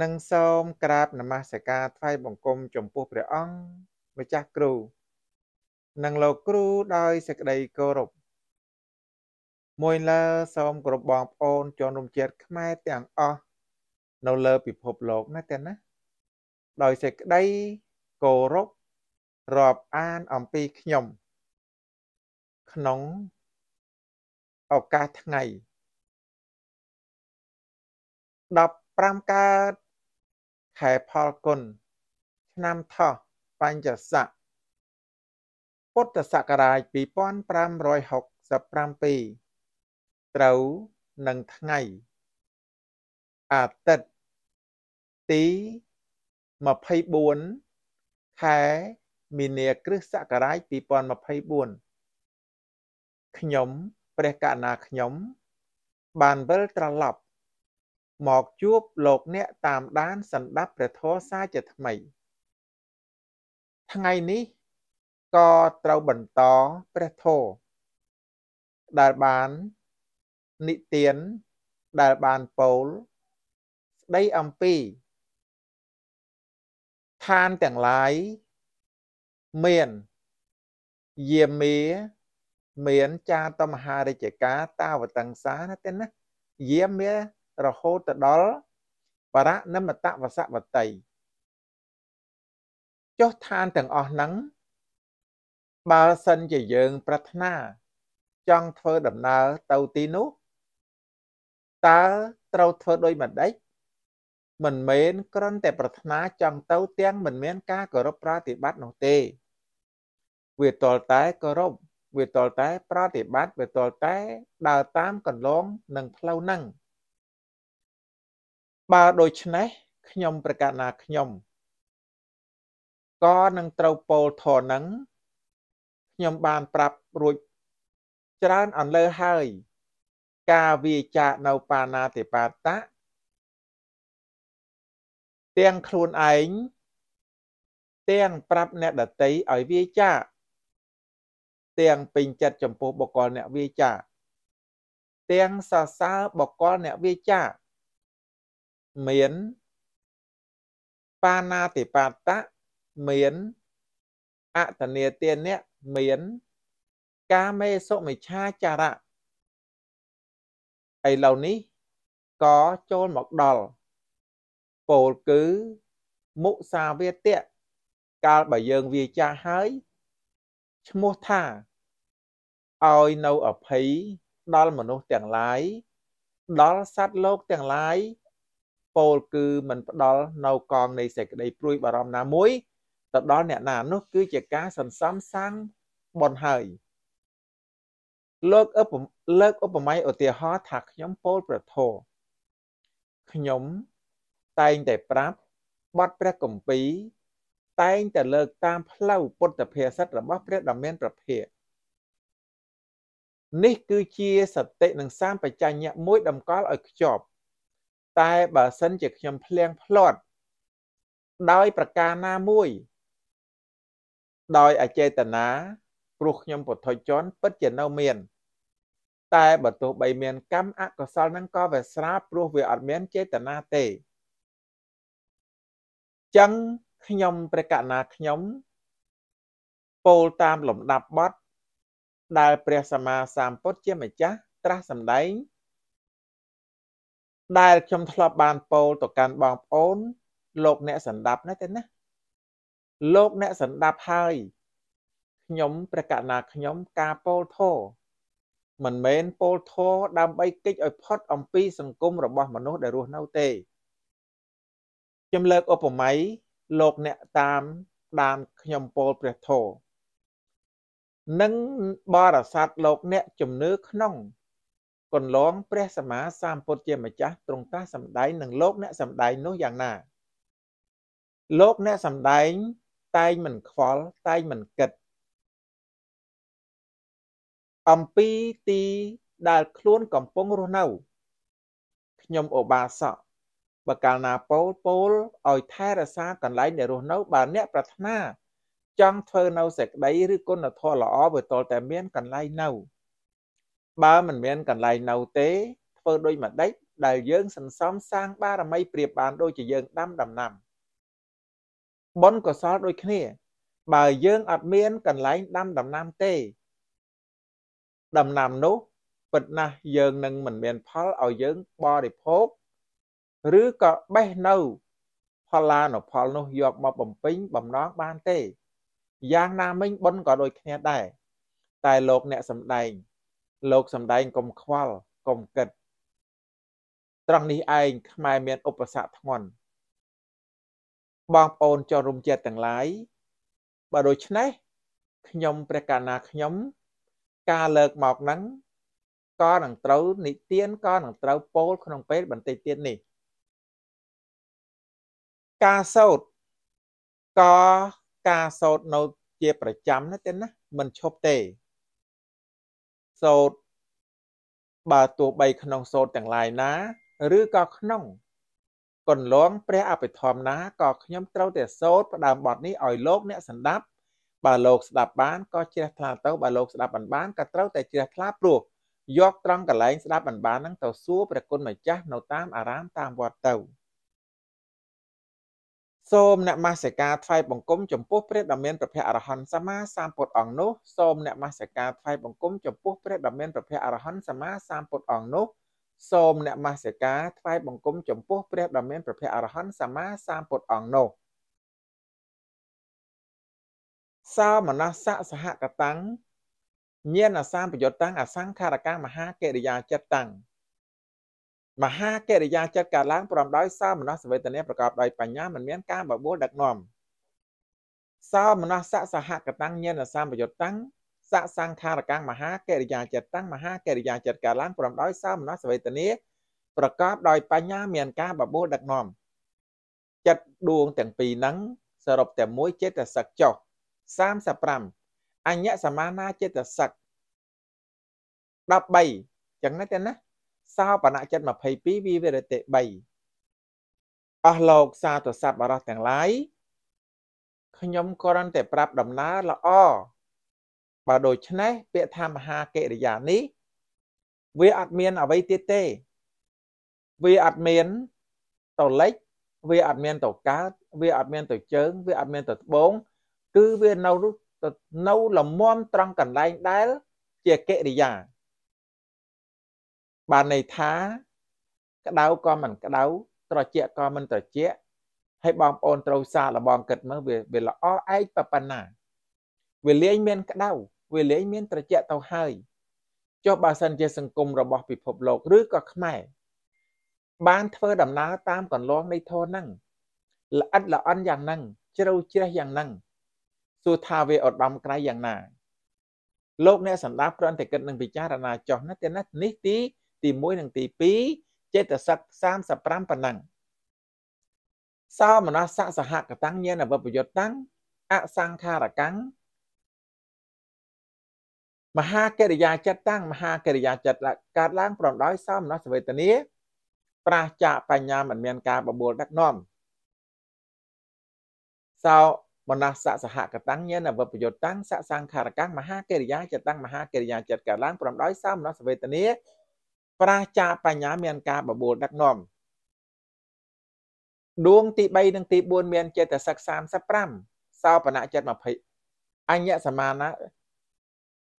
និងសូមក្រាបនមស្ការថ្វាយបង្គំចំពោះព្រះអង្គម្ចាស់គ្រូនិងលោកគ្រូដោយសេចក្តីគោរពមួយលើសូមគោរពបងប្អូនជនរួមជាតិខ្មែរទាំងអស់នៅលើពិភពលោកណាទាំងណា ដោយសេចក្តីគោរពរាប់អានអំពីខ្ញុំ ក្នុងឱកាសថ្ងៃ15កើតខែផលគុណឆ្នាំថោះបញ្ញស័កពុទ្ធសករាជ2567ត្រូវនឹងថ្ងៃ អាទិត្យទី24ខែមីនាគ្រិស្តសករាជ2024ខ្ញុំព្រះកណាខ្ញុំ បានវិលត្រឡប់មកជួបលោកអ្នកតាមដានសន្តាប់ព្រះធម៌សាជាថ្មីថ្ងៃនេះក៏ត្រូវបន្តព្រះធម៌ដែលបាននិទាន ដែលបានពោលស្ដីអំពីឋានទាំងឡាយមានយាមាមានចាតមហារិជកាតាវតង្សាណាទេណាយាមារហូតទៅដល់បរណមតវសវតីចុះឋានទាំងអស់ហ្នឹងបើសិនជាយើង ប្រាថ្នា ចង់ធ្វើដំណើរទៅទីនោះ តើត្រូវធ្វើដោយម្ដេចមិនមែនគ្រាន់តែប្រាថ្នាចង់ទៅទាំងមិនមាន ការគោរពប្រតិបត្តិនោះទេ វាតលតែគោរពវាតលតែ ប្រតិបត្តិវាតលតែដើរតាមកន្លងនិង ផ្លូវហ្នឹងបើដូច្នេះខ្ញុំ ប្រកាសណាខ្ញុំក៏នឹងត្រូវពោលធរនឹងខ្ញុំបានប្រាប់រួចច្រើនអន្លើហើយ ការវាចាកនៅបាណាតិបាតៈទាំងខ្លួនឯងទាំងប្រាប់អ្នកដតីឲ្យវាចាកទាំងពេញចិត្តចំពោះបុគ្គលអ្នកវាចាកទាំងសរសើរបុគ្គលអ្នកវាចាកមានបាណាតិបាតៈមានអតនេទានៈមាន កាមេសុមិឆាចារៈឥឡូវនេះក៏ចូលមកដល់ពោលគឺ មុសាវាទៈកាលបើយើងវាចាស់ហើយឈ្មោះថាឲ្យនៅអភ័យដល់មនុស្សទាំងឡាយដល់សត្វលោកទាំងឡាយពោលគឺមិនផ្ដល់នៅកងនៃសេចក្តីព្រួយបារម្ភណាមួយទៅដល់អ្នកណា នោះ គឺជាការសន្សំសាំងបនហើយលោកឧបលើកឧបមាឧទាហរណ៍ថាខ្ញុំពោលប្រធោខ្ញុំតែងតែប្រាប់បទព្រះគម្ពីរតែងតែលើកតាម ផ្លូវពុទ្ធភាសិតរបស់ព្រះដ៏មានប្រភាកនេះគឺជាសតិនិងសាមបច្ចញ្ញៈមួយតម្កល់ឲ្យខ្ជាប់តែបើសិនជាខ្ញុំភ្លៀងផ្លាត់ដោយប្រការណាមួយ ដោយអចេតនាព្រោះខ្ញុំពុទ្ធជនពិតជានៅមានតែបើទោះបីមាន កម្មអកុសលហ្នឹងក៏វាស្រាព្រោះវាអត់មានចេតនាទេចឹងខ្ញុំព្រះកណាខ្ញុំពោលតាមលំដាប់បត់ដែល ព្រះសម្មាសម្ពុទ្ធជាម្ចាស់ត្រាស់សម្ដែងដែលខ្ញុំធ្លាប់បានពោលទៅកាន់បងប្អូនលោកអ្នកសន្តាប់ណាទេណាលោកអ្នកសន្តាប់ហើយខ្ញុំព្រះកណាខ្ញុំការពោលធោមិនមែនពោលធោដើម្បីគិច្ចឲ្យផុត អំពីសង្គមរបស់មនុស្សដែលរស់នៅទេខ្ញុំលើកឧបមាលោក អ្នកតាមដានខ្ញុំពោលព្រះធោនិងបរិស័ទលោកអ្នកជំនឿក្នុងកន្លងព្រះសម្មាសម្ពុទ្ធជាម្ចាស់ទ្រង់តាសម្ដែងនឹងលោកអ្នកសម្ដែងនោះយ៉ាងណាលោកអ្នកសម្ដែងតែងមិនខ្វល់តែងមិនគិត អំពីទីដែលខ្លួនកំពុងរស់នៅខ្ញុំឧបាសកបើកាលណាពោលពោលឲ្យ ថែរក្សាកន្លែងដែលរស់នៅបើអ្នកប្រាថ្នាចង់ធ្វើនៅសេចក្តីឬគុណធម៌ល្អវាតលតែមានកន្លែងនៅបើមិនមានកន្លែងនៅទេធ្វើដោយមួយដេចដែលយើងសន្សំសាងបារមីប្រៀបបានដូចជាយើងដាំដំណាំបុណ្យកុសលដូចគ្នាបើយើងអត់មានកន្លែងដាំដំណាំទេ ដំណាំនោះពិតណាស់យើងនឹងមិនមានផលឲ្យយើងបរិភោគឬក៏បេះនៅ ផលឡានផលនោះយកមកបំពេញបំណងបានទេយ៉ាងណាមិញបុណ្យក៏ដូចគ្នាដែរតែលោកអ្នកសំដែងលោកសំដែងកុំខ្វល់កុំគិត ត្រង់នេះឯងខ្មែរមានឧបសគ្គធ្ងន់បងប្អូនចូលរួមចិត្តទាំងឡាយបើដូច្នេះខ្ញុំព្រះកាណាខ្ញុំ ការលើកមកហ្នឹងក៏នឹងត្រូវនិទានក៏នឹងត្រូវពោលក្នុងពេលបន្តិចទៀតនេះការសោតក៏ការសោតនៅជា ប្រចាំណាទេណាមិនឈប់ទេសូត្របើទោះបីក្នុងសូត្រទាំងឡាយណា ឬក៏ក្នុងកន្លងព្រះអភិធម្មណាក៏ខ្ញុំត្រូវតែសូត្រផ្ដើមបទនេះឲ្យលោកអ្នកស្ដាប់បើលោកស្ដាប់បានក៏ជ្រះថ្លាទៅបើលោកស្ដាប់មិនបានក៏ត្រូវតែជ្រះថ្លាព្រោះយកត្រង់កន្លែងស្ដាប់មិនបានហ្នឹងទៅសួរព្រះគុណម្ចាស់នៅតាមអារាមតាមវត្តទៅ។សូមអ្នកមាសិកាថ្វាយបង្គំចំពោះព្រះដ៏មានព្រះភ័ក្ត្រអរហន្តសម្មាសម្ពុទ្ធអង្គនោះសូមអ្នកមាសិកាថ្វាយបង្គំចំពោះព្រះដ៏មានព្រះភ័ក្ត្រអរហន្តសម្មាសម្ពុទ្ធអង្គនោះសូមអ្នកមាសិកាថ្វាយបង្គំចំពោះព្រះដ៏មានព្រះភ័ក្ត្រអរហន្តសម្មាសម្ពុទ្ធអង្គនោះសាមណស្សៈសហកតាំងញាណអសម្បយុតតាំងអសង្ខារកាមហាកិរិយាចិត្តតាំងមហាកិរិយាចិត្តកើតឡើងប្រំដោយសោមនស្សវេទនាប្រកបដោយបញ្ញាមិនមានការបបួលដឹកនាំសោមនស្សសហកតាំងញាណសម្បយុត្តតាំងសសង្ខារកាំងមហាកិរិយាចិត្តតាំងមហាកិរិយាចិត្តកើតឡើងប្រំដោយសោមនស្សវេទនាប្រកបដោយបញ្ញាមានការបបួលដឹកនាំចិត្តដួងទាំងពីរហ្នឹងសរុបតែមួយចេតសិកចុះ35អញ្ញសមាណាចេតសិក13ចំណុចទេណាសោបនៈចិត្ត22វិវរតិ3អស់លោកសាទស័ព្ទអរស់ទាំងឡាយខ្ញុំគ្រាន់តែប្រាប់ដំណើរល្អបើដូច្នេះ ពាក្យថាមហាកិរិយានេះវាអត់មាន អ្វីទៀតទេ វាអត់មានតលិចវាអត់មានតកើតវាអត់មានតជើង វាអត់មានតត្បូងគឺវានៅនៅលមមត្រង់កន្លែងដែលជាកិរិយាបានន័យថា ក្តៅក៏មិនក្តៅត្រជាក់ក៏មិនត្រជាក់ហើយបងប្អូនត្រូវសារលបងគិតមើលវាវាល្អឯងប៉ុណ្ណាវាលែងមានក្តៅវាលែងមាន ត្រជាក់ទៅហើយចុះបើសិនជាសង្គមរបស់ពិភពលោកឬក៏ខ្មែរបានធ្វើដំណើរតាមកន្លងនៃធនហ្នឹងល្អិតល្អន់យ៉ាងហ្នឹងជ្រៅជ្រះយ៉ាងហ្នឹងសួរថាវាឧត្តមក្រៃយ៉ាងណាលោកអ្នកសម្ដាប់គ្រាន់តែគិតនឹងពិចារណាចុះណាទាំងនេះទីទី1និងទី2ចេតសិក35ប៉ុណ្ណឹងសោមនស្សសហកតាំងញាណវបយុតតាំងអសង្ខារកាំងមហាកិរិយាចិត្តតាំងមហាកិរិយាចិត្តកើតឡើងប្រំដោយសោមនស្សវេទនាប្រាសចាកបញ្ញា មិនមាន ការបបួលដឹកនាំសោមនស្សសហកតាំងញាណវបយុតតាំងសសង្ខារកាំងមហាកិរិយាចិត្តតាំងមហាកិរិយាចិត្តកើតឡើងប្រំដោយសោមនស្សវេទនាប្រាចាបញ្ញា មានការបបួលដឹកនាំដួងទី3និងទី4មានចេតសិក35សោបណៈចិត្ត20អញ្ញសមាណៈ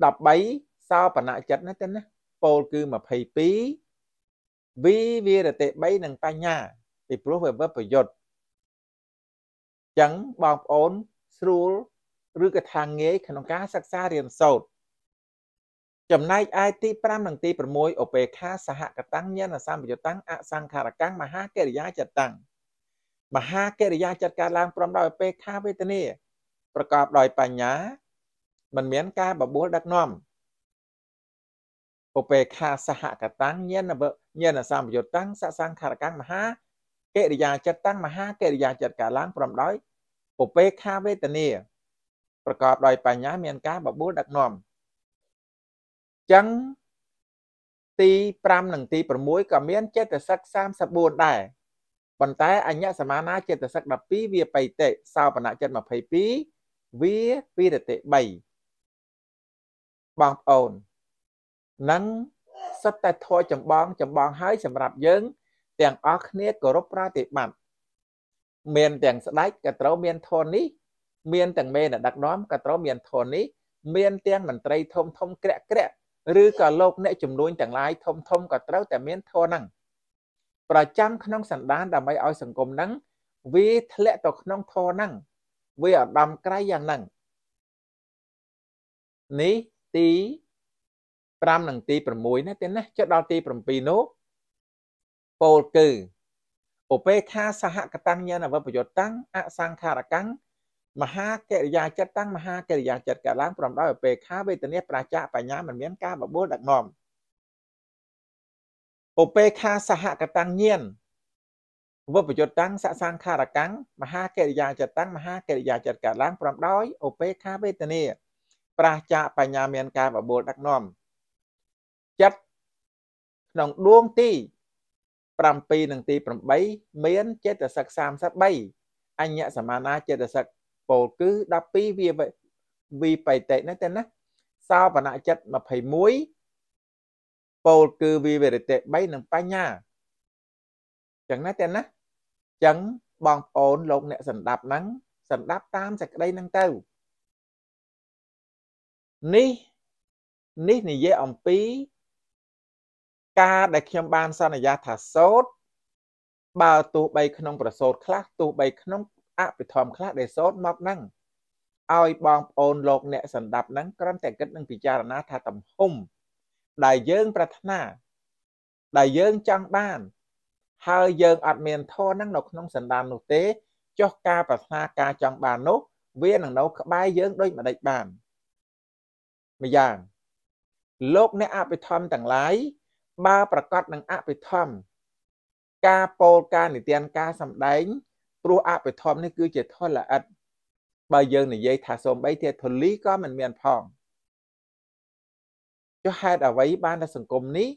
13សោបណៈចិត្តណាទៅណាពោលគឺ22វិវិរតិ3និងបញ្ញាពីព្រោះវាវិបយុទ្ធចឹងបងប្អូនស្រួលឬក៏ថាងាយក្នុងការសិក្សារៀនសូត្រចំណែកឯទី5និងទី6ឧបេខាសហកតាំងញាណសម្បយុតាំងអសង្ខារកាំងមហាកិរិយាចតាំងមហាកិរិយាចាត់ការឡើងព្រមដោយឧបេខាវេទនាប្រកបដោយបញ្ញាមិនមានការបបួលដឹកនាំឧបេខាសហកតាំងញាណវញាណសម្បយុតាំងសសង្ខារកាំងមហាកិរិយាចិត្តតាំងមហាកិរិយាចិត្តកាឡើងព្រមដោយឧបេខាវេទនាប្រកបដោយបញ្ញាមានការបបួលដឹកនាំចឹងទី5និងទី6ក៏មានចិត្តសឹក34ដែរប៉ុន្តែអញ្ញសមាណាចិត្តសឹក12វាបៃតិសោបនៈចិត្ត22វាវិរតិ3បងប្អូននឹងសិតតែធေါ်ចំបងចំបងហើយសម្រាប់យើង ទាំងអស់គ្នាគោរពប្រតិបត្តិមានទាំងស្ដេចក៏ត្រូវមានធននេះមានទាំងមេដឹកនាំក៏ត្រូវមានធននេះមានទាំងមន្ត្រីធំធំក្រាក់ក្រាក់ឬក៏លោកអ្នកចំនួនទាំងឡាយធំធំក៏ត្រូវតែមានធម៌ហ្នឹងប្រចាំ ក្នុងសន្តានដើម្បីឲ្យសង្គមហ្នឹងវាធ្លាក់ទៅក្នុងធម៌ហ្នឹងវាឧត្តមក្រៃយ៉ាងហ្នឹងនេះទី5និងទី6ណាទេណាចុះដល់ទី7នោះពោលគឺឧបេខាសហកតញ្ញនវបយុតੰអសង្ខារកੰមហាកិរិយាចិត្តតាំងមហាកិរិយាចិត្តកើតឡើងព្រមដោយឧបេក្ខាវេទនា ប្រជាបញ្ញាមិនមានការបបួលដឹកនាំឧបេក្ខាសហកតាំងញៀនវិបយុត្តតាំងសសង្ខារកាំងមហាកិរិយាចិត្តតាំងមហាកិរិយាចិត្តកើតឡើងព្រមដោយឧបេក្ខាវេទនា ប្រជាបញ្ញាមានការបបួលដឹកនាំចិត្តក្នុងដួងទី7និងទី8មានចេតសិក33អញ្ញសមានាចេតសិកពោលគឺ12វាវិបតិណាតែណាសាវនៈចិត្ត21ពោលគឺវិវរតិ3និងបញ្ញាចឹងណាតែណាចឹងបងប្អូនលោកអ្នកសម្ដាប់ហ្នឹងសម្ដាប់តាមសេចក្តីហ្នឹងទៅនេះនេះនិយាយអំពីការដែលខ្ញុំបានសន្យាថាសោតបើទោះបីក្នុងប្រសូតខ្លះទោះបីក្នុងអភិធម្មខ្លះដែលសូត្រមកហ្នឹងឲ្យបងប្អូនលោកអ្នកសម្ដាប់ហ្នឹងគ្រាន់តែគិតនឹងពិចារណាថាទំហំដែលយើងប្រាថ្នា ដែលយើងចង់បាន ហើយយើង អត់មានធនហ្នឹងនៅក្នុងសន្តាននោះទេចុះការប្រាថ្នាការចង់បាននោះ វានឹងនៅក្បែរយើងដូចម្ដេចបានម្យ៉ាងលោកអ្នកអភិធម្មទាំងឡាយបើប្រកាសនឹងអភិធម្មការពោលការនិទានការសម្ដែងព្រោះអភិធម្មនេះគឺជាធនល្អិតបើយើងនិយាយថាសូមបីទៀតធលីក៏មិនមានផងចុះហេតុអ្វី បានតែសង្គមនេះ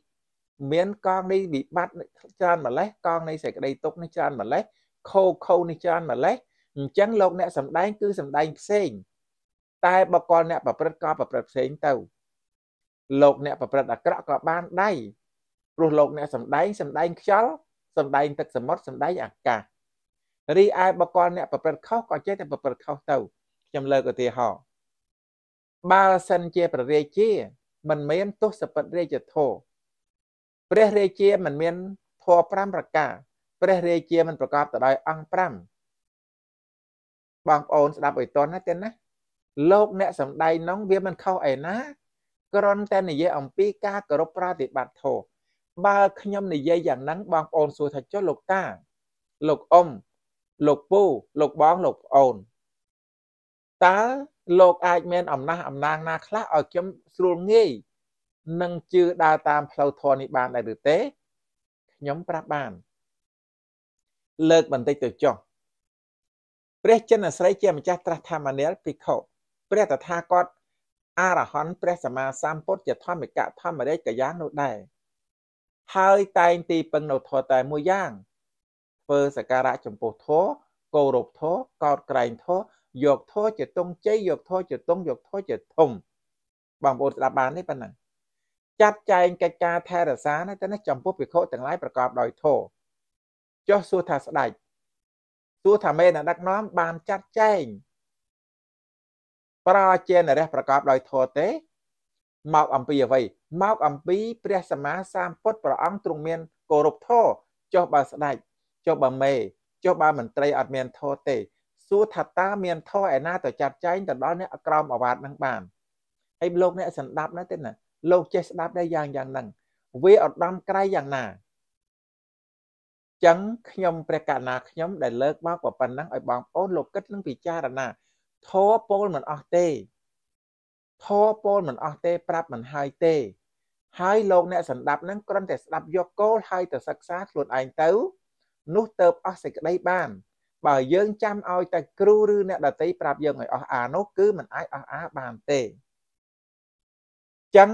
មានកងនៃវិបត្តិច្រើនម្លេះកងនៃសេចក្តីទុកនេះច្រើនម្លេះខោខោនេះច្រើនម្លេះអញ្ចឹងលោកអ្នកសំដែង គឺសំដែងផ្សេង តែ បកលអ្នកប្រព្រឹត្តក៏ប្រព្រឹត្តផ្សេងទៅ លោកអ្នកប្រព្រឹត្តអាក្រក់ក៏បានដៃព្រោះលោកអ្នកសំដែងសំដែងខ្យល់សំដែងទឹកសមុទ្រសំដែងអាកាសរីឯបកលអ្នកប្រព្រឹត្តខុសក៏ចេះតែប្រព្រឹត្តខុសទៅខ្ញុំលើកឧទាហរណ៍បើសិនជាព្រះរាជាមិនមានទស្សពិតរាជធោព្រះរាជាមិនមានធម៌5ប្រការ ព្រះរាជាមិនប្រកបទៅដោយអង្គ5បងប្អូនស្ដាប់ឲ្យតន់ណាទេណាលោកអ្នកសំដែងនោះវាមិនខុសអីណាគ្រាន់តែនិយាយអំពីការគោរពប្រតិបត្តិធម៌បើខ្ញុំនិយាយយ៉ាងហ្នឹងបងប្អូនសួរថាចុះលោកតាលោកអ៊ំលោកពូលោកបងលោកប្អូន តើលោក អាចមានអំណះអំណាងណា ខ្លះឲ្យខ្ញុំស្រួលងាយនឹងជឿដើរតាមផ្លូវធម៌នេះបានដែរឬទេខ្ញុំប្រាប់បាន លើកបន្តិចទៅចុះព្រះចិនស្រីជាម្ចាស់ត្រាស់ធម្មនាលភិក្ខុព្រះតថាគតអរហន្តព្រះសម្មាសម្ពុទ្ធជាធម្មកៈធម្មរេចកយ៉ាងនោះដែរហើយតែងទីពឹងនៅធម៌តែមួយយ៉ាងធ្វើសការៈចំពោះធម៌គោរពធម៌កោតក្រែងធម៌យកធម៌ជាទងជ័យយកធម៌ជាទងយកធម៌ជាធំបងប្អូនស្ដាប់បានទេប៉ុណ្ណឹងចាត់ចែងកិច្ចការថែរក្សាណាទៅនេះចំពោះភិក្ខុទាំងឡាយប្រកបដោយធម៌ចុះសួរថាស្ដេចសួរថាមេអ្នកដឹកនាំបានចាត់ចែងប្រជានរះប្រកបដោយធម៌ទេមកអំពីអ្វីមកអំពី ព្រះសម្មាសម្ពុទ្ធព្រះអង្គទ្រង់មានគោរពធម៌ចុះបើស្ដេចចុះបើមេចុះបើមន្ត្រីអត់មានធម៌ទេសួរថាតាមានធម៌ឯណាទៅចាត់ចែងទៅដល់អ្នកក្រមអាវាតនឹងបានហើយលោកអ្នកសម្ដាប់ណាទេណាលោកចេះស្ដាប់ដែរយ៉ាងយ៉ាងហ្នឹងវាឧត្តមក្រៃយ៉ាងណាចឹងខ្ញុំព្រះកណាខ្ញុំដែលលើកមកប៉ុណ្ណឹងឲ្យបងប្អូនលោកគិតនឹងពិចារណាធေါ်ពលមិនអស់ទេធေါ်ពលមិនអស់ទេប្រាប់មិនហើយទេហើយលោកអ្នកសម្ដាប់នឹងគ្រាន់តែស្ដាប់យកគោលហើយទៅសិក្សាខ្លួនឯងទៅនោះទៅអស់សេចក្តីបានបើយើងចាំឲ្យតែគ្រូឬអ្នកដតីប្រាប់យើងឲ្យអស់អានោះគឺมันអាចអស់អាបានទេចឹង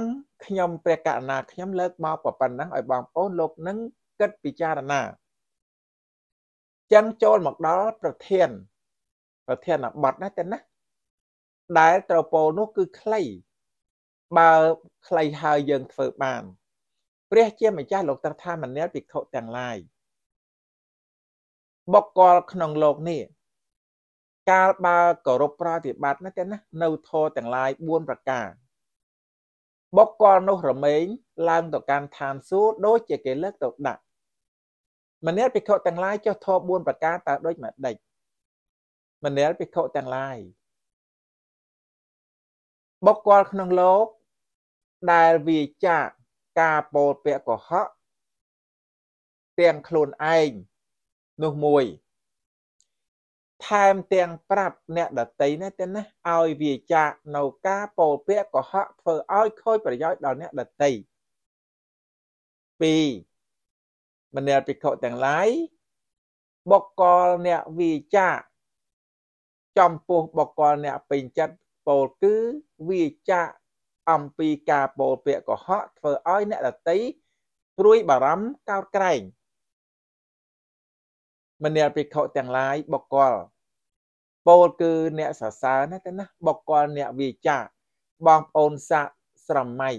ខ្ញុំព្រះករណាខ្ញុំលើកមកប៉ុណ្ណឹងឲ្យបងប្អូនលោកនឹងគិតពិចារណាចឹងចូលមកដល់ប្រធាន ប្រធានបတ်ណាតែណា ដែលត្រពោលនោះគឺខ្លីបើខ្លីហើយយើងធ្វើបាន ព្រះ ជាម្ចាស់លោកត្រថាមនាលភិក្ខុទាំងឡាយបុគ្គលក្នុងโลกនេះកាលបើគោរពប្រតិបត្តិណាទេណានៅធរទាំងឡាយ4ប្រការបុគ្គលនោះរមែងឡើងទៅកាន់ឋានសួគ៌ដូចជាគេលើកទៅដាក់ម្នាក់ភិក្ខុទាំងឡាយចុះធម៌4ប្រការតើដូចម្ដេចម្នាក់ភិក្ខុទាំងឡាយបុគ្គលក្នុងលោកដែលវាចាកការពោលពាក្យកុហកទាំងខ្លួនឯងនោះមួយថែមទាំងប្រាប់អ្នកដតីណាទៅណាឲ្យវាចាកនៅការពោលពាក្យកុហកធ្វើឲ្យខូចប្រយោជន៍ដល់អ្នកដតី2មនាលភិក្ខុទាំងឡាយបកកលអ្នកវាចាកចំពោះបកកលអ្នកពេញចិត្តពោលគឺវាចាកអំពីការពោលពាក្យកុហកធ្វើឲ្យអ្នកដតីព្រួយ បារម្ភកោតក្រែង3មនាលភិក្ខុទាំងឡាយបកលពោលគឺ អ្នកសរសើរណាតែណាបកលអ្នកវាចាបងប្អូនសាក់ស្រមៃ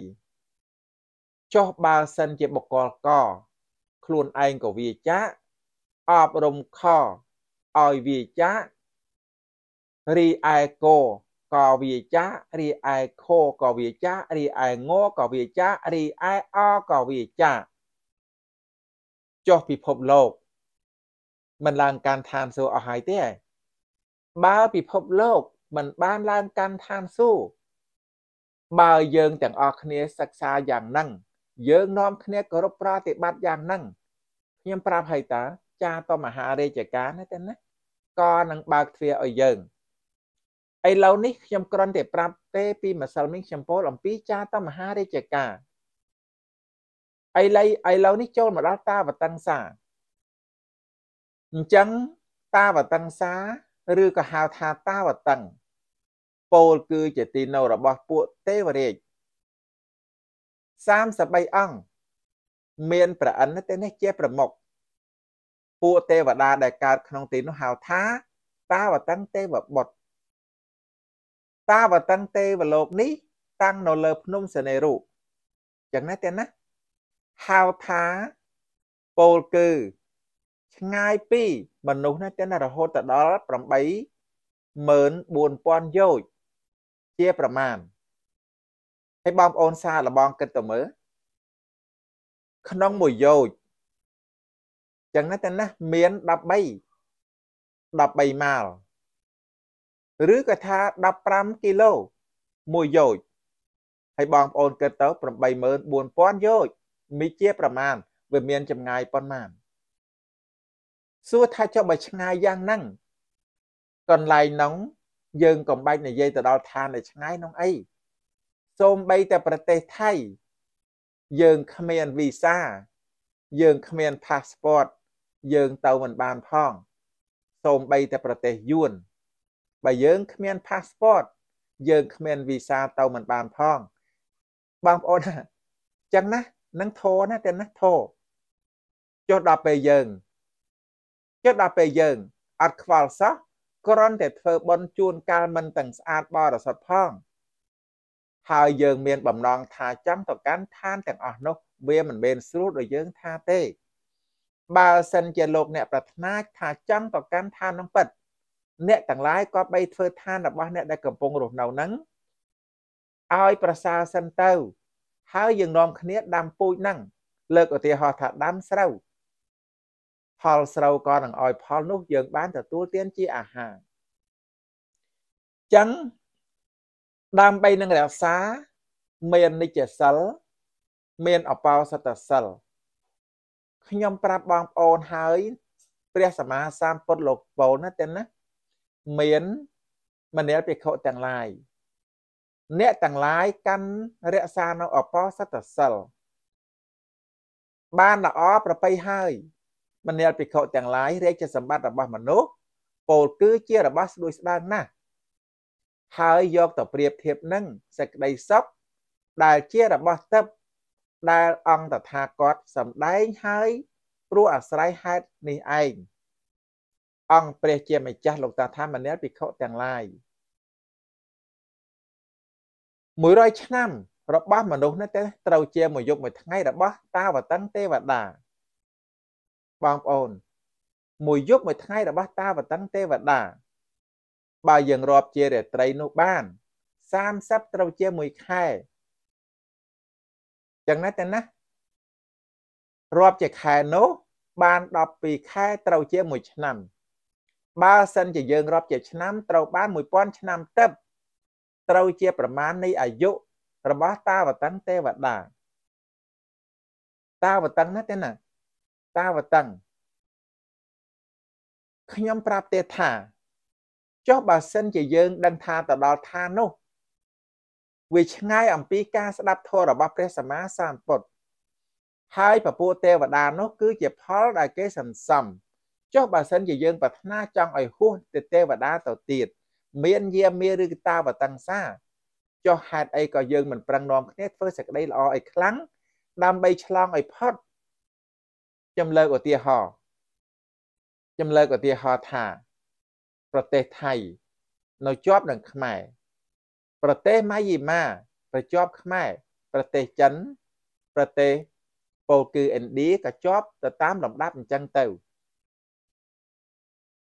ចុះបើសិនជាបកលក ខ្លួនឯងក៏វាចាអប់រំខឲ្យវាចារីឯកក៏វាចារីឯខក៏វាចារីឯងក៏វាចារីឯអក៏វាចាចុះពិភពលោកមិនឡើងកាន់ឋានសួគ៌អស់ហើយទេបើពិភពលោកមិនបានឡើងកាន់ឋានសួគ៌បើយើងទាំងអស់គ្នាសិក្សាយ៉ាងហ្នឹងយើងនាំគ្នាគោរពប្រតិបត្តិយ៉ាងហ្នឹងខ្ញុំប្រាប់ហើយតាចាតមហារាជការណាទេណាក៏នឹងបើកទ្វារឲ្យយើងឥឡូវនេះខ្ញុំគ្រាន់តែប្រាប់ទេពីម្សិលមិញខ្ញុំពោលអំពីចាតមហារាជការឥឡូវឥឡូវនេះចូលមកដល់តាវតង្សាអញ្ចឹងតាវតੰសាឬក៏ហៅថាតាវតੰពោលគឺជាទីនៅរបស់ពួកទេវរាជ33អង្គមាន ប្រអិនទៅនេះ ជា ប្រមុខពួកទេវតាដែលកើតក្នុងទីនោះហៅថា តាវតੰទេវបុត្រតាវតੰទេវលោកនេះតាំងនៅលើ ភ្នំសនេរុចឹងណាទេណាហៅថាពោលគឺឆ្ងាយពីមនុស្សណាទៅរហូតទៅដល់84000យោជជាប្រមាណហើយបងប្អូនសារលបងគិតទៅមើលក្នុងមួយយោជចឹងណាតែណាមាន13 13ម៉ាល់ឬក៏ថា15គីឡូ មួយយោជហើយបងប្អូនគិតទៅ84000យោជមីជាប្រមាណវាមានចម្ងាយប៉ុន្មានសួរថាចុះបើឆ្ងាយយ៉ាងហ្នឹងកន្លែងហ្នឹងយើងកំបាច់និយាយទៅដល់ឋានដែលឆ្ងាយហ្នឹងអីសូម្បីតែប្រទេសថៃយើងគ្មានវីសា យើងគ្មានផាសពតយើងទៅមិនបានផង សូម្បីតែប្រទេសយួនបើយើងគ្មានផាសពតយើងគ្មានវីសាទៅមិនបានផងបងប្អូនចឹងណានឹងធរណាតែណាធរចុះដល់ពេលយើងចឹងដល់ពេលយើងអត់ខ្វល់សោះគ្រាន់តែធ្វើបន់ជួនកាលមិនទាំងស្អាតបរិសុទ្ធផង ហើយយើងមានបំណងថាចង់ទៅកាន់ឋានទាំងអស់នោះវាមិនមែនស្រួលដោយយើងថាទេបើសិនជាលោកអ្នកប្រាថ្នាថាចង់ទៅកាន់ឋាននឹងពិតអ្នកទាំងឡាយក៏បីធ្វើឋានរបស់អ្នកដែលកំពុងរស់នៅនឹងឲ្យប្រសើរសិនទៅ ហើយយើងនាំគ្នាដាំពូជនឹងលើកឧទាហរណ៍ថាដាំស្រូវផលស្រូវក៏នឹងឲ្យផល នោះយើងបានទទួលទានជាអាហារចឹងដើម្បីនឹងរក្សាមាននិច្ចសិលមានអបោសតសិលខ្ញុំប្រាប់បងប្អូនហើយព្រះសម្មាសម្ពុទ្ធលោកបូនណាទាំងណាមានមនាលភិក្ខុទាំងឡាយអ្នកទាំងឡាយកាន់រក្សានៅអបោសតសិលបានល្អប្រប្រៃហើយមនាលភិក្ខុទាំងឡាយរាជសម្បត្តិរបស់មនុស្សពោលគឺជារបស់ស្ដួយស្ដើងណាស់ហើយយកទៅប្រៀបធៀបនឹងសេចក្តីសុខដែលជារបស់ទឹកដែលអង្គតថាគតសម្ដែងហើយព្រោះអាស្រ័យហេតុនេះឯងអង្គព្រះជាម្ចាស់លោកតាថាមនាលភិក្ខុទាំងឡាយ100ឆ្នាំរបស់មនុស្សនេះត្រូវជាមួយយប់មួយថ្ងៃរបស់តាវតឹងទេវតាបងប្អូន មួយយប់មួយថ្ងៃរបស់តាវតឹងទេវតាបើយើងរាប់ជារាត្រីនោះបាន30ត្រូវជាមួយខែចឹងណាតែណារាប់ជាខែនោះ បាន12ខែត្រូវជាមួយឆ្នាំបើសិនជាយើងរាប់ជា ឆ្នាំត្រូវបាន1000ឆ្នាំទឹកត្រូវជាប្រមាណនៃអាយុរបស់តាវតឹងទេវតាតាវតឹងណាទេណាតាវតឹងខ្ញុំប្រាប់ទេថាចុះបើសិនជាយើងដឹងថាទៅដល់ឋាននោះវាឆ្ងាយ អំពីការស្ដាប់ធម៌របស់ព្រះសម្មាសម្ពុទ្ធហើយពពួកទេវតានោះ គឺ ជា ផលដែលគេសន្សំចុះបើសិនជាយើងប្រាថ្នាចង់ឲ្យហួសទៅទេវតាទៅទៀតមានយាមាឬកតាវតង្សាចុះហេតុអីក៏យើងមិនប្រឹងនាំគ្នាធ្វើសេចក្តីល្អឲ្យខ្លាំងដើម្បីឆ្លងឲ្យផុតខ្ញុំលើកឧទាហរណ៍ខ្ញុំលើកឧទាហរណ៍ថា ប្រទេសថៃនៅជាប់នឹងខ្មែរប្រទេសម៉ាយីម៉ាប្រជាប់ខ្មែរប្រទេសចិន ប្រទេសពលគឺឥណ្ឌាក៏ជាប់ទៅតាមលំដាប់អញ្ចឹងទៅ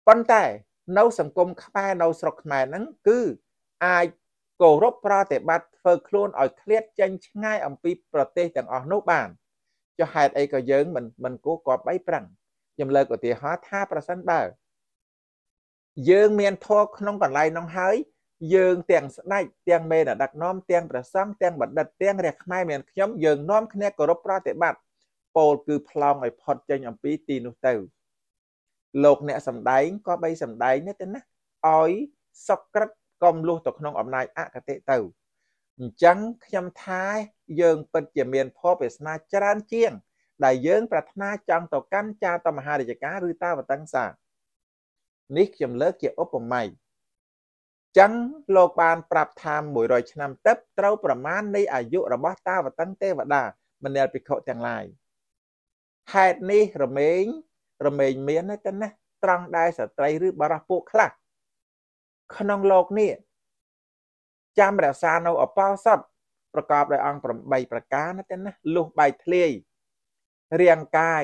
ប៉ុន្តែនៅសង្គមខ្មែរនៅស្រុកខ្មែរហ្នឹងគឺ អាចគោរពប្រតិបត្តិធ្វើខ្លួនឲ្យឃ្លាតចេញឆ្ងាយអំពីប្រទេសទាំងអស់នោះបានចុះហេតុអីក៏យើងមិនមិនគួរគប់អីប្រឹងខ្ញុំលើកឧទាហរណ៍ថាប្រសិនបើ យើងមានធម៌ក្នុងកន្លែងនោះហើយ យើងទាំងស្ដេចទាំងមេដឹកនាំទាំងប្រសង់ទាំងបណ្ឌិតទាំងរះខ្មែរមានខ្ញុំយើងនាំគ្នាគោរពប្រតិបត្តិពោលគឺប្លង់ឲ្យផុតចេញអំពីទីនោះទៅលោកអ្នកសំដែងក៏បីសំដែងនេះទៅណាឲ្យសុក្រិតកុំលុះទៅក្នុងអំណាចអកតេទៅអញ្ចឹងខ្ញុំថាយើងពិតជាមានផលវាសនាច្រើនជាងដែលយើងប្រាថ្នាចង់ទៅកាន់ចាតមហារាជការឬតាវតឹងសា នេះខ្ញុំលើកជាឧបមាចឹងលោកបាន ប្រាប់ថា100ឆ្នាំទឹកត្រូវប្រមាណនៃអាយុរបស់តាវតឹងទេវតាមនាលភិក្ខុទាំងឡាយហេតុនេះរមែងរមែងមានទៅណាត្រង់ដែលស្ត្រីឬបរោះពួកខ្លះក្នុងលោកនេះចាំរក្សានៅអបោសតប្រកបដោយអង្គ8ប្រការណាទាំងណាលុះបែកធ្លាយរាងកាយ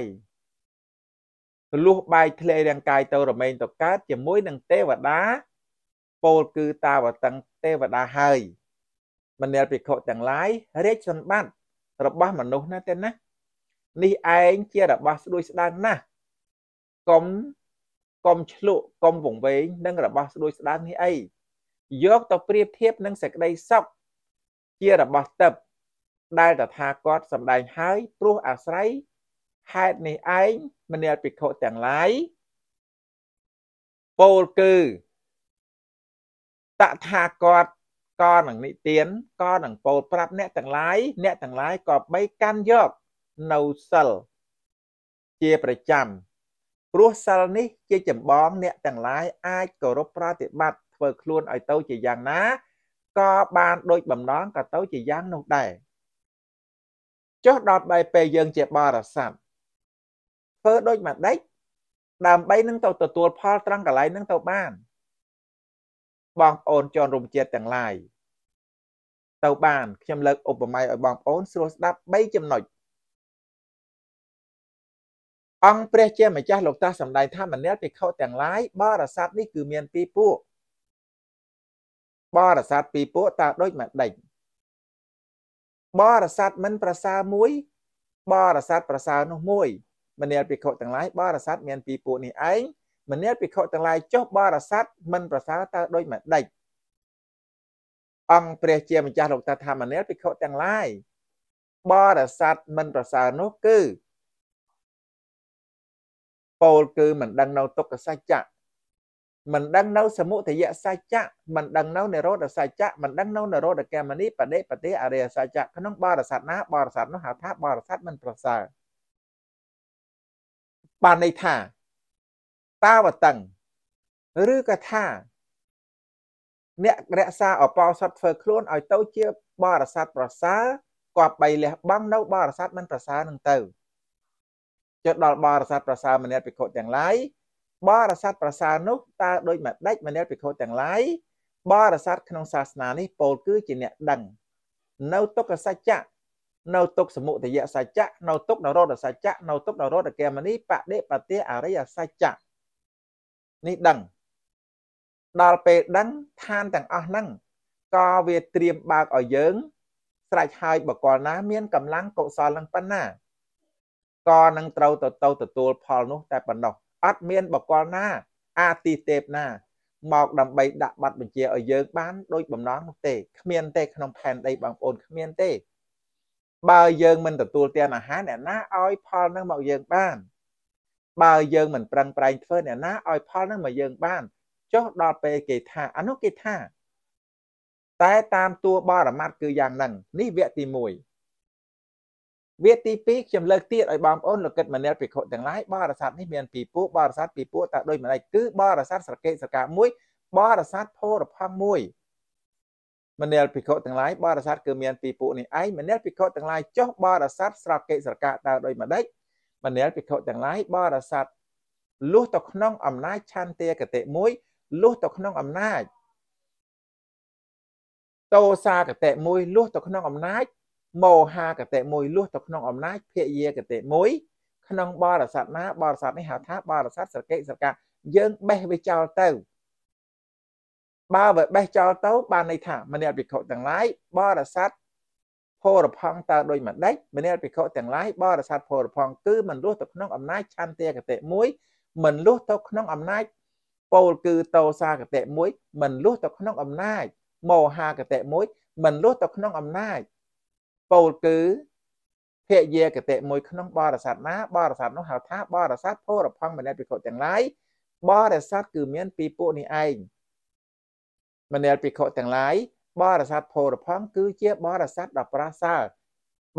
លុះបែកធ្លាយរាងកាយទៅរមែងទៅកើតជាមួយនឹងទេវតាពោលគឺតាវតឹងទេវតាហើយ មនាលភិក្ខុទាំងឡាយរាជសម្បត្តិរបស់មនុស្សណាទាំងណានេះឯងជារបស់ស្ដួយស្ដាងណាស់កុំកុំឆ្លក់កុំវង្វេងនឹង របស់ស្ដួយស្ដាងនេះអីយកទៅប្រៀបធៀបនឹងសេចក្តីសុខជារបស់ទឹកដែលតថាគតសម្ដែងហើយព្រោះអាស្រ័យហេតុនេះឯងមនាលភិក្ខុទាំងឡាយពោលគឺតថាគតក៏នឹងនិទានក៏នឹងពោលប្រាប់អ្នកទាំងឡាយអ្នកទាំងឡាយក៏បីកាន់យកនៅសិលជាប្រចាំ ព្រោះសិលនេះជាចម្បងអ្នកទាំងឡាយអាចគោរពប្រតិបត្តិធ្វើខ្លួនឲ្យទៅជាយ៉ាងណាក៏បានដូចបំណងក៏ទៅជាយ៉ាងនោះដែរចុះដល់បែពេលយើងជាបរិស័ទធ្វើដូចមួយដេចដើម្បីនឹងទៅ ទទួល ផលត្រង់កន្លែងនឹងទៅបាន បងប្អូនជនរួមជាតិទាំងឡាយទៅបានខ្ញុំលើកឧបមាឲ្យបងប្អូនស្រួលស្ដាប់3ចំណុចអង្គព្រះជាម្ចាស់លោកតាសម្ដែងថាមនាលភិក្ខុទាំងឡាយបរិស័ទនេះគឺមានពីរពួកបរិស័ទពីរពួកតើដូចមកដេចបរិស័ទមិន ប្រសើរមួយបរិស័ទប្រសើរនោះមួយមនាលភិក្ខុទាំងឡាយបរិស័ទមានពីរពួកនេះឯងមនាលភិក្ខុទាំងឡាយចុះបរិស័ទមិនប្រសើរតើដូចមកដេចអង្គព្រះជាម្ចាស់លោកតាធម្មនាលភិក្ខុទាំងឡាយបរិស័ទមិនប្រសើរនោះគឺពោលគឺមិនដឹងនៅទុក្ខសច្ចៈមិនដឹងនៅសមុទយៈសច្ចៈមិនដឹង នៅនិរោធសច្ចៈមិនដឹងនៅនិរោធកម្មនីបដិបតិអរិយសច្ចៈក្នុងបរិស័ទណាបរិស័ទនោះហៅថាបរិស័ទមិនប្រសើរបានន័យថា តាវតឹងឬក៏ថាអ្នករក្សាអបោសតធ្វើខ្លួនឲ្យទៅជាបរិស័ទប្រសើរគប្បីលះបង់នៅបរិស័ទមិនប្រសើរនឹងទៅចុះដល់បរិស័ទប្រសើរមនៈភិក្ខុទាំងឡាយបរិស័ទប្រសើរនោះតើដោយមួយដាច់មនិលភិក្ខុទាំងឡាយបរិស័ទក្នុងសាសនានេះពោលគឺជាអ្នកដឹង នៅទុក្ខសច្ចៈនៅទុក្ខសមុទយសច្ចៈនៅទុក្ខនរោធសច្ចៈនៅទុក្ខនរោធកេមនីបដិបតិអរិយសច្ចៈនេះដឹងដល់ពេលដឹងឋានទាំងអស់ហ្នឹងក៏វាត្រៀមបើកឲ្យយើង ស្រេចហើយបកលណា មានកម្លាំងកុសលនឹងប៉ុណ្ណាក៏នឹងត្រូវទៅទៅទទួលផលនោះតែប៉ុណ្ណោះអត់មានបកលណាអាទិទេពណា មកដើម្បីដាក់ប័ណ្ណបញ្ជាឲ្យយើងបានដោយបំណងនោះទេគ្មានទេក្នុង ផែនដីបងប្អូនគ្មានទេបើយើងមិនទទួលទានអាហារអ្នកណាឲ្យផលនឹងមកយើងបាន បើយើងមិនប្រឹងប្រែងធ្វើអ្នកណាឲ្យផលនឹងមកយើងបានចុះដល់ពេលគេថាអនុគេថា តែតាមតួបរមត្តគឺយ៉ាងហ្នឹងនេះវគ្គទី1វាទី2ខ្ញុំលើកទៀតឲ្យបងប្អូនលោកគិតមនិលភិក្ខុទាំងឡាយបរិស័ទនេះមានពីពួកបរិស័ទពីពួកតើដូចម្ដេចគឺបរិស័ទស្រកេស្រកាមួយបរិស័ទភោរផំមួយមនិលភិក្ខុទាំងឡាយបរិស័ទគឺមានពីពួកនេះឯងមនិលភិក្ខុទាំងឡាយចុះបរិស័ទស្រកេស្រកាតើដូចម្ដេចមនិលភិក្ខុទាំងឡាយបរិស័ទលុះទៅក្នុងអំណាចឆន្ទៈកតិមួយលុះទៅក្នុងអំណាចតោសាកតិមួយលុះទៅក្នុងអំណាចមោហាកតិមួយលុះទៅក្នុងអំណាចភយាកតិមួយក្នុងបរិស័ទណាបរិស័ទនេះហៅថាបរិស័ទសកិសកាយើងបេះវាចោលទៅបើវាបេះចោលទៅបានន័យថាមនៈភិក្ខុទាំងឡាយបរិស័ទភរផង់តើដោយមួយដេចម្នាក់ភិក្ខុទាំងឡាយបរិស័ទភរផង់គឺមិនលុះទៅក្នុងអំណាចឆន្ទៈកតិមួយមិនលុះទៅក្នុងអំណាចពោលគឺតោសាកតិមួយមិនលុះទៅក្នុងអំណាចមោហាកតិមួយមិនលុះទៅក្នុងអំណាចពោលគឺភយាគតិមួយក្នុងបរិស័ទណាបរិស័ទនោះហៅថាបរិស័ទភោរផង្គមនិភិក្ខុទាំងឡាយបរិស័ទគឺមានពីពួកនេះឯងមនិលភិក្ខុទាំងឡាយបរិស័ទភោរផង្គគឺជាបរិស័ទដ៏ប្រសើរ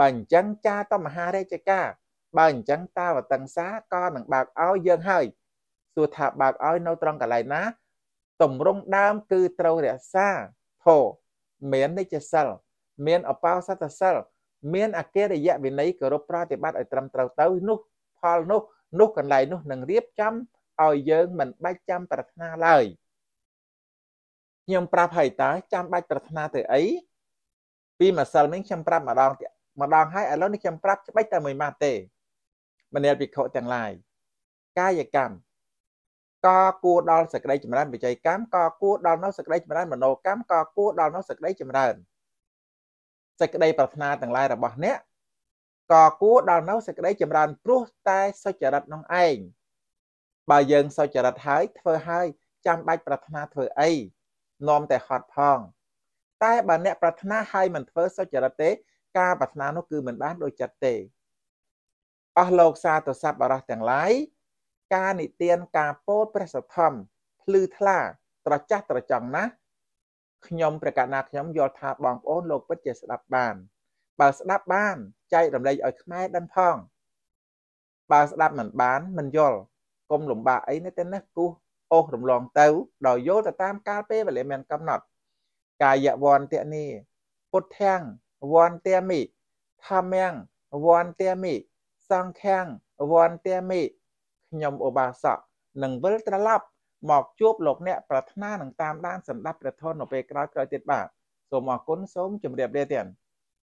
បើអញ្ចឹងចាតមហារាជការបើអញ្ចឹងតាវតង្សាក៏នឹងបើកឲ្យយើងហើយសួរថាបើកឲ្យនៅត្រង់កន្លែងណាតម្រង់ដើមគឺត្រូវរក្សាធោមាននិច្ចសិលមានអបោសតសិលមានអកិរិយវិន័យគោរពប្រតិបត្តិឲ្យត្រឹមត្រូវទៅនោះ ផលនោះ នោះកន្លែងនោះនឹងរៀបចំឲ្យយើងមិនបាច់ចាំប្រាថ្នាឡើយខ្ញុំប្រាប់ហើយតើចាំបាច់ប្រាថ្នាទៅអីពីម្សិលមិញខ្ញុំប្រាប់ម្ដងទៀតម្ដងហើយឥឡូវនេះខ្ញុំប្រាប់ច្បាច់តែមួយម៉ាត់ទេមនាលភិក្ខុទាំងឡាយកាយកម្មកគួរដល់សក្តិចម្រើនវិច័យកម្មកគួរដល់នៅសក្តិចម្រើនមโนកម្មកគួរដល់នៅសក្តិចម្រើនសេចក្តីប្រាថ្នាទាំងឡាយរបស់អ្នកក៏គួរដល់នៅសេចក្តីចម្រើនព្រោះតែសុចរិតនោះឯងបើយើងសុចរិតហើយធ្វើហើយចាំបាច់ប្រាថ្នាធ្វើអីនាំតែហត់ផង តែបើអ្នកប្រាថ្នាហើយមិនធ្វើសុចរិតទេការប្រាថ្នានោះគឺមិនបានដូចចិត្តទេអស់លោកសាទស័ព្ទអរោះទាំងឡាយការនិទានការពោលព្រះសទ្ធំភ្លឺថ្លាត្រចះត្រចង់ណាស់ខ្ញុំប្រកាសណាខ្ញុំយល់ថាបងប្អូនលោកពិតជាស្ដាប់បាន បើស្ដាប់បានចែករំលែកឲ្យខ្មែរដឹងផងបើស្ដាប់មិនបាន មិនយល់កុំលំបាកអីនៅទីនេះគូអូសរំលងទៅដោយយល់ទៅតាមកាលពេលវេលាមានកំណត់ កាយវន្តនេះពុទ្ធាំងវន្តមិធម្មំវន្តមិសង្ខាំងវន្តមិខ្ញុំឧបាសកនឹងវិលត្រឡប់មកជួបលោក អ្នកប្រាថ្នានឹងតាមដានសម្ដាប់ព្រះធម៌នៅពេលក្រោយក្រោយទៀតបាទសូមអរគុណសូមជម្រាបលាទៀត